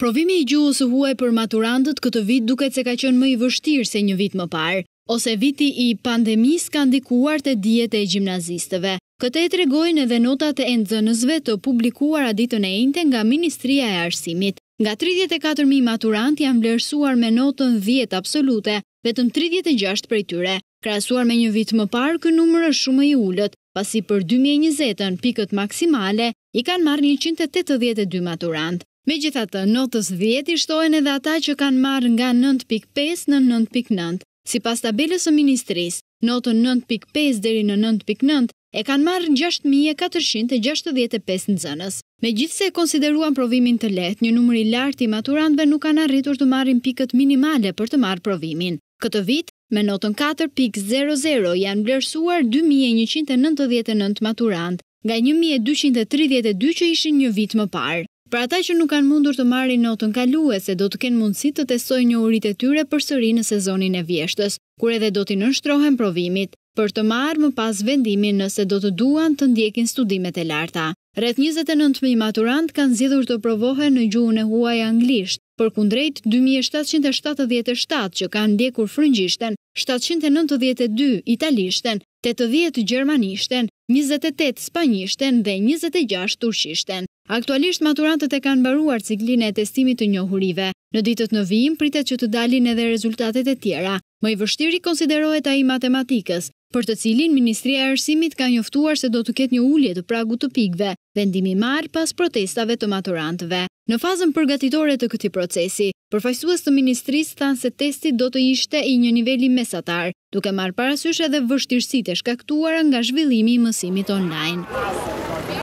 Provimi i gjuhës së huaj për maturantët këtë vit duket se ka qenë më i vështirë se një vit më parë, ose viti i pandemisë ka ndikuar te djetë e gjimnazistëve. Këtë e tregojnë edhe notat e nxënësve të publikuara ditën e njëjtë nga Ministria e Arsimit. Nga 34000 maturant janë vlerësuar me notën 10 absolute, vetëm 36 prej tyre. Krahasuar me një vit më parë, ky numër është shumë i ulët, pasi për 2020-ën pikët maksimale i kanë marrë 182 maturant. Me gjitha të notës 10 shtojnë edhe ata që kanë marrë nga 9.5 në 9.9. Si pas tabelës o ministris, notën 9.5 dheri në 9.9 e kanë marrë 6.465 zënës. Me gjithë se konsideruan provimin të letë, një numëri lartë i maturantëve nuk kanë arritur të marrin pikët minimale për të marrë provimin. Këtë vit, me notën 4.00 janë blersuar 2.199 maturantë, nga 1.232 që ishin një vit më parë. Për ata që nuk kanë mundur të marri notën kaluese, do të kenë mundësi të testojnë një urit e tyre për sëri në sezonin e vjeshtës, kur edhe do t'i nështrohen provimit, për të marrë më pas vendimin nëse do të duan të ndjekin studimet e larta. Rreth 29.000 maturant kanë zidhur të provohen në gjuhën e huaj anglisht, për kundrejt 2777 që kanë ndjekur frëngjishten, 792 italishten, 80 gjermanishten, 28 spanishten dhe 26 turqishten. Aktualisht maturantët e kanë baruar ciklin e testimit të njohurive. Në ditët në vijim, pritet që të dalin edhe rezultatet e tjera. Më i vështiri konsiderohet a i matematikës, për të cilin Ministria Arsimit ka njoftuar se do të ketë një ullje të pragu të pikve, vendimi marë pas protestave të maturantëve. Në fazën përgatitore të këti procesi, përfajsuas të Ministrisë thanë se testit do të ishte i një nivelli mesatar, duke marë parasysh edhe vështirësit e shkaktuar nga zhvillimi i mësimit online.